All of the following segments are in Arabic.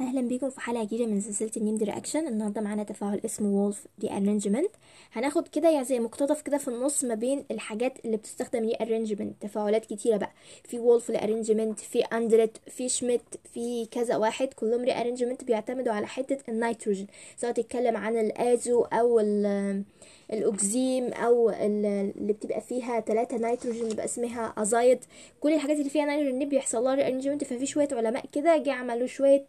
اهلا بيكم في حلقه جديده من سلسله النيم دي رياكشن النهارده معانا تفاعل اسمه وولف دي ارنجمنت هناخد كده يعني زي مقتطف كده في النص ما بين الحاجات اللي بتستخدم لي ارنجمنت تفاعلات كتيره بقى في وولف لارينجمنت في اندريت في شميت في كذا واحد كلهم ري ارنجمنت بيعتمدوا على حته النيتروجين سواء تتكلم عن الازو او الاوكزيم او اللي بتبقى فيها ثلاثة نيتروجين بيبقى اسمها ازايد كل الحاجات اللي فيها نيتروجين بيحصل لها ري ارنجمنت ففي شويه علماء كده جه عملوا شويه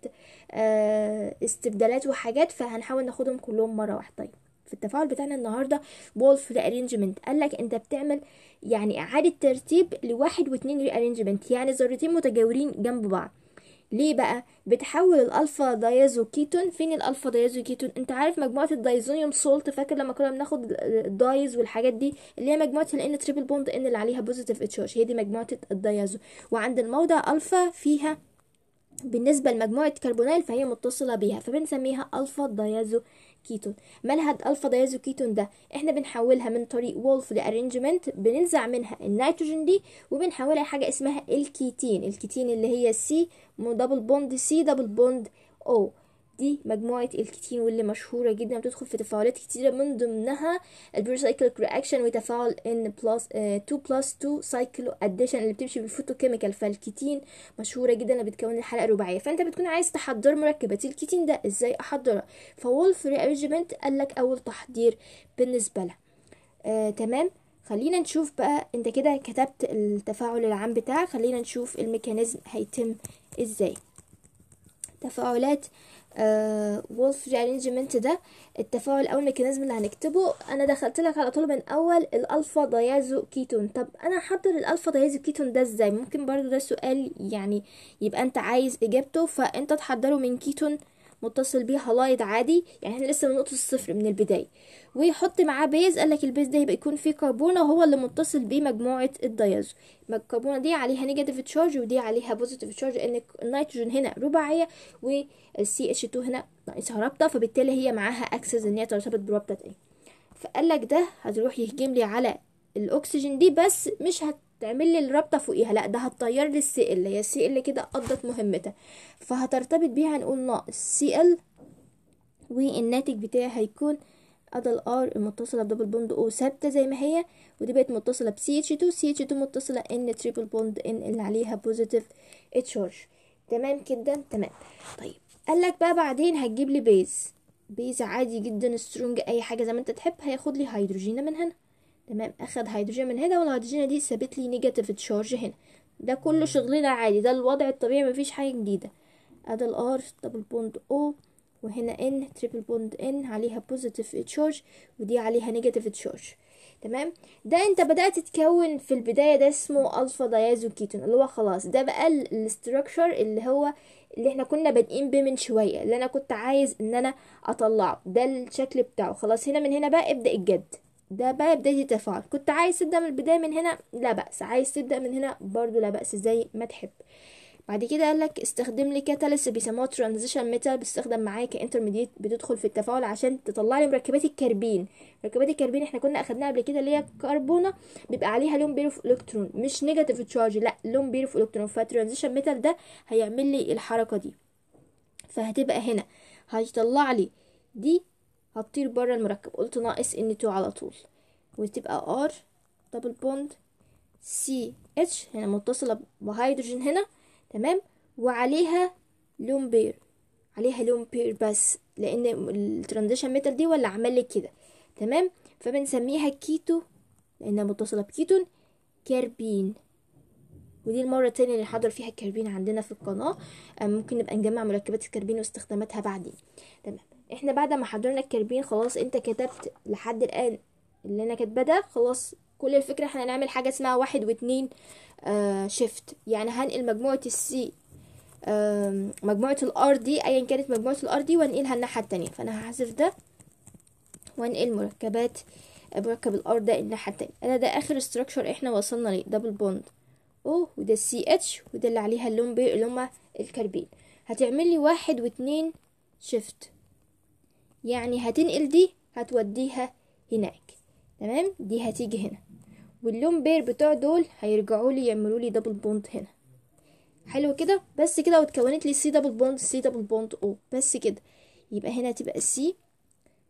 آه، استبدالات وحاجات فهنحاول ناخدهم كلهم مره واحده طيب في التفاعل بتاعنا النهارده وولف قال لك انت بتعمل يعني اعاده ترتيب لواحد واتنين ريارينجمنت يعني ذرتين متجاورين جنب بعض ليه بقى بتحول الالفا دايزو كيتون فين الالفا دايزو كيتون انت عارف مجموعه الدايزونيوم سولت فاكر لما كنا بناخد الدايز والحاجات دي اللي هي مجموعه الان تريبل بوند ان اللي عليها بوزيتيف اتش هي دي مجموعه الدايزو وعند الموضع الفا فيها بالنسبة لمجموعة كربونيل فهي متصلة بيها فبنسميها ألفا ديازو كيتون ملهد الفا دايزو كيتون ده احنا بنحولها من طريق وولف لارينجمنت بننزع منها النيتروجين دي وبنحولها لحاجه اسمها الكيتين الكيتين اللي هي سي دبل بوند سي دبل بوند او دي مجموعة الكتين واللي مشهورة جدا بتدخل في تفاعلات كتيرة من ضمنها البروسايكليك رياكشن وتفاعل ان بلس 2 بلس 2 سايكلو اديشن اللي بتمشي بالفوتوكيميكال فالكتين مشهورة جدا اللي بتكون الحلقة الرباعية فانت بتكون عايز تحضر مركبات الكتين ده ازاي احضرها فولف ريارجمنت قالك اول تحضير بالنسبة لها آه، تمام خلينا نشوف بقى انت كده كتبت التفاعل العام بتاعك خلينا نشوف الميكانيزم هيتم ازاي تفاعلات وولف رينجمنت ده التفاعل او الميكانيزم اللي هنكتبه انا دخلت لك على طول من اول الالفا ديازو كيتون طب انا هحضر الالفا ديازو كيتون ده ازاي ممكن برضو ده سؤال يعني يبقى انت عايز اجابته فانت تحضره من كيتون متصل بيه هلايد عادي يعني احنا لسه من نقطه الصفر من البدايه ويحط معاه بيز قالك البيز ده يبقى يكون فيه كربونه وهو اللي متصل بيه مجموعه الدايزو الكربونه دي عليها نيجاتيف تشارج ودي عليها بوزيتيف تشارج لان النيتروجين هنا رباعيه والسي اتش 2 هنا ناقصها رابطه فبالتالي هي معاها اكسس ان هي ترتبط برابطه ايه فقالك ده هتروح يهجم لي على الاكسجين دي بس مش هت تعمل لي الرابطه فوقيها لا ده هتطير لي السي ال هي السي ال كده قضت مهمتها فهترتبط بيها هنقول ناقص سي ال والناتج بتاعي هيكون ادى الار المتصله بدبل بوند او ثابته زي ما هي ودي بقت متصله بسي اتش 2 سي اتش 2 متصله ان تريبل بوند ان اللي عليها بوزيتيف تشارج تمام كده تمام طيب قالك بقى بعدين هتجيب لي بيز بيز عادي جدا سترونج اي حاجه زي ما انت تحب هياخد لي هيدروجين من هنا تمام اخد هيدروجين من هنا والهيدروجين دي سابت لي نيجاتيف تشارج هنا ده كله شغلنا عادي ده الوضع الطبيعي مفيش حاجه جديده ادي الار دبل بوند او وهنا ان تريبل بوند ان عليها بوزيتيف تشارج ودي عليها نيجاتيف تشارج تمام ده انت بدات تكون في البدايه ده اسمه الفا ديازو كيتون اللي هو خلاص ده بقى الاستراكشر اللي هو اللي احنا كنا بادئين بيه من شويه اللي انا كنت عايز ان انا اطلعه ده الشكل بتاعه خلاص هنا من هنا بقى ابدا الجد ده بقى بداية التفاعل كنت عايز تبدأ من البداية من هنا لا بأس عايز تبدأ من هنا برضو لا بأس زي ما تحب بعد كده قالك استخدم لي كاتاليست بيسموها ترانزيشن ميتال بتستخدم معايا كانترميديت بتدخل في التفاعل عشان تطلع لي مركبات الكربين مركبات الكربين احنا كنا اخدناها قبل كده اللي هي كربونه بيبقى عليها لون بيرف الكترون مش نيجاتيف تشارج لا لون بيرف الكترون فالترانزيشن ميتال ده هيعمل لي الحركه دي فهتبقى هنا هيطلع لي دي هتطير بره المركب قلت ناقص ان تو على طول وتبقى ار دبل بوند سي اتش هنا متصلة بهيدروجين هنا تمام وعليها لون بير عليها لون بير بس لان الترانزيشن ميتال دي ولا عمل لك كده تمام فبنسميها كيتو لانها متصلة بكيتون كربين ودي المرة التانية اللي حضر فيها الكربين عندنا في القناة ممكن نبقى نجمع مركبات الكربين واستخداماتها بعدين تمام احنا بعد ما حضرنا الكربين خلاص انت كتبت لحد الان اللي انا كاتباه ده خلاص كل الفكرة احنا هنعمل حاجة اسمها واحد واتنين آه شيفت يعني هنقل مجموعة السي آه مجموعة الار دي ايا كانت مجموعة الار دي وانقلها الناحية التانية فانا هحذف ده وانقل مركبات مركب الار ده الناحية التانية انا ده اخر استراكشر احنا وصلنا ليه دبل بوند او وده السي اتش وده اللي عليها اللون بي اللي هما الكربين هتعمل لي واحد واتنين شيفت يعني هتنقل دي هتوديها هناك تمام دي هتيجي هنا واللون بير بتوع دول هيرجعوا لي يعملوا لي دبل بوند هنا حلو كده بس كده واتكونت لي سي دبل بوند سي دبل بوند او بس كده يبقى هنا تبقى السي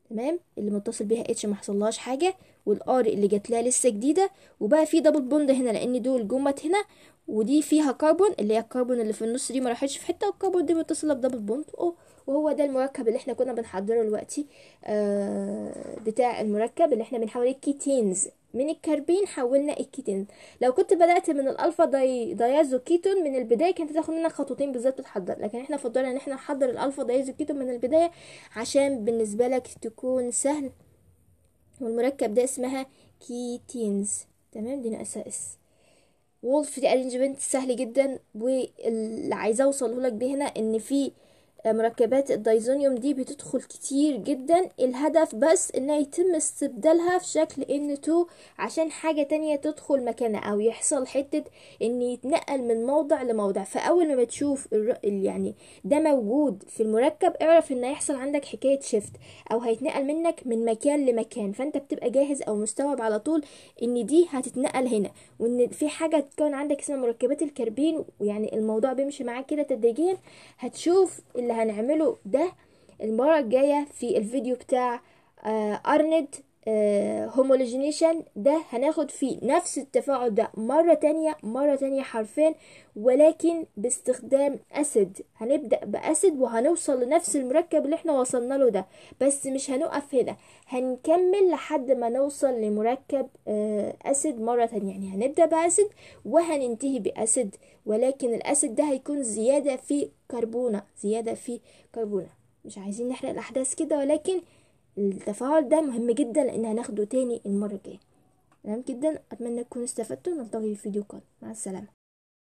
تمام اللي متصل بيها اتش ما حصلهاش حاجه والار اللي جات لها لسه جديده وبقى في دبل بوند هنا لان دول جمت هنا ودي فيها كربون اللي هي الكربون اللي في النص دي ما راحتش في حته والكربون دي متصله بدبل بوند او وهو ده المركب اللي احنا كنا بنحضره دلوقتي آه، بتاع المركب اللي احنا بنحول الكيتينز من الكربين حولنا الكيتين لو كنت بدأت من الألفا داي دايازو كيتون من البداية كانت هتاخد منك خطوتين بالظبط تحضر لكن احنا فضلنا ان احنا نحضر الألفا دايازو كيتون من البداية عشان بالنسبة لك تكون سهل والمركب ده اسمها كيتينز تمام دي ناقصة اس وولف دي ارينجمنت سهل جدا واللي عايزه اوصله لك بيه هنا ان في مركبات الدايزونيوم دي بتدخل كتير جدا الهدف بس انها يتم استبدالها في شكل N2 عشان حاجة تانية تدخل مكانها او يحصل حتة ان يتنقل من موضع لموضع فاول ما بتشوف يعني ده موجود في المركب اعرف ان هيحصل عندك حكاية شيفت او هيتنقل منك من مكان لمكان فانت بتبقى جاهز او مستوعب على طول ان دي هتتنقل هنا وان في حاجة تكون عندك اسمها مركبات الكربين ويعني الموضوع بيمشي معاك كده تدريجيا هتشوف اللي اللي هنعمله ده المرة الجاية في الفيديو بتاع آه، أرند هومولوجينيشن آه، ده هناخد فيه نفس التفاعل ده مرة تانية مرة تانية حرفين ولكن باستخدام أسد هنبدأ بأسد وهنوصل لنفس المركب اللي احنا وصلنا له ده بس مش هنقف هنا هنكمل لحد ما نوصل لمركب أسد آه، مرة تانية يعني هنبدأ بأسد وهننتهي بأسد ولكن الأسد ده هيكون زيادة في كربونة زيادة في كربونة مش عايزين نحرق الأحداث كده ولكن التفاعل ده مهم جدا لان هناخده تاني المره الجايه تمام جدا اتمنى تكونوا استفدتوا نلتقي في فيديو قادم مع السلامه